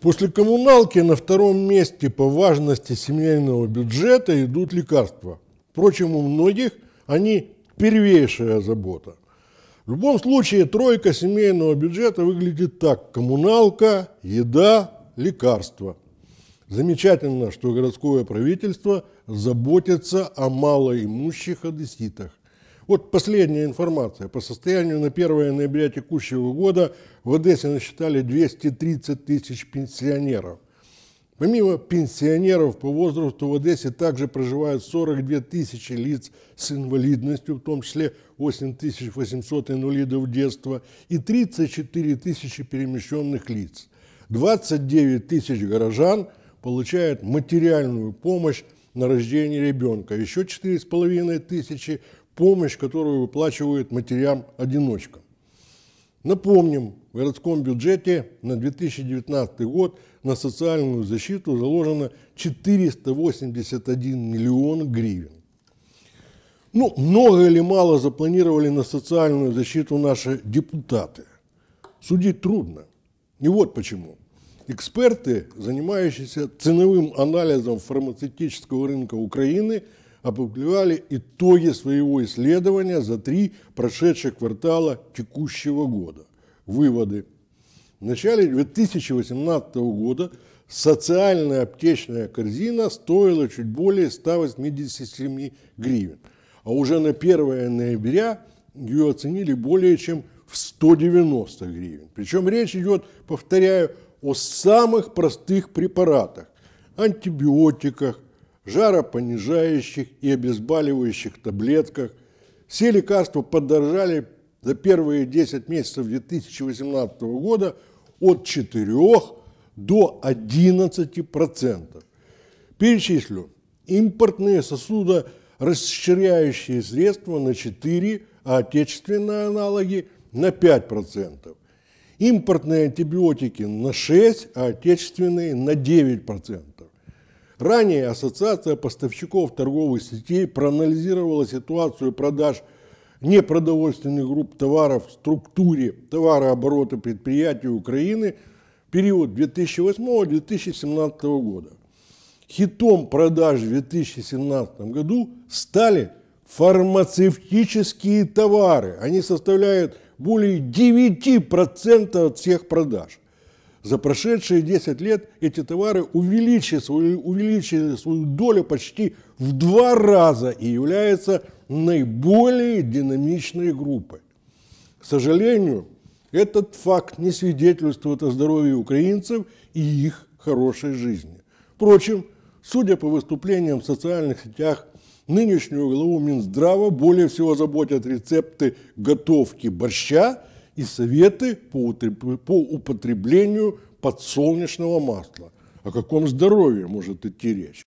После коммуналки на втором месте по важности семейного бюджета идут лекарства. Впрочем, у многих они первейшая забота. В любом случае, тройка семейного бюджета выглядит так. Коммуналка, еда, лекарства. Замечательно, что городское правительство заботится о малоимущих одесситах. Вот последняя информация. По состоянию на 1 ноября текущего года в Одессе насчитали 230 тысяч пенсионеров. Помимо пенсионеров по возрасту в Одессе также проживают 42 тысячи лиц с инвалидностью, в том числе 8800 инвалидов детства и 34 тысячи перемещенных лиц. 29 тысяч горожан получают материальную помощь на рождение ребенка, еще 4,5 тысячи помощь, которую выплачивают матерям-одиночкам. Напомним, в городском бюджете на 2019 год на социальную защиту заложено 481 миллион гривен. Ну, много или мало запланировали на социальную защиту наши депутаты. Судить трудно. И вот почему. Эксперты, занимающиеся ценовым анализом фармацевтического рынка Украины – опубликовали итоги своего исследования за три прошедших квартала текущего года. Выводы. В начале 2018 года социальная аптечная корзина стоила чуть более 187 гривен, а уже на 1 ноября ее оценили более чем в 190 гривен. Причем речь идет, повторяю, о самых простых препаратах, антибиотиках, жаропонижающих и обезболивающих таблетках. Все лекарства подорожали за первые 10 месяцев 2018 года от 4 до 11%. Перечислю. Импортные расширяющие средства на 4, а отечественные аналоги на 5%. Импортные антибиотики на 6, а отечественные на 9%. Ранее Ассоциация поставщиков торговых сетей проанализировала ситуацию продаж непродовольственных групп товаров в структуре товарооборота предприятий Украины в период 2008-2017 года. Хитом продаж в 2017 году стали фармацевтические товары. Они составляют более 9% от всех продаж. За прошедшие 10 лет эти товары увеличили свою, увеличили свою долю почти в два раза и являются наиболее динамичной группой. К сожалению, этот факт не свидетельствует о здоровье украинцев и их хорошей жизни. Впрочем, судя по выступлениям в социальных сетях, нынешнюю главу Минздрава более всего заботят рецепты готовки борща – и советы по, употреблению подсолнечного масла. О каком здоровье может идти речь?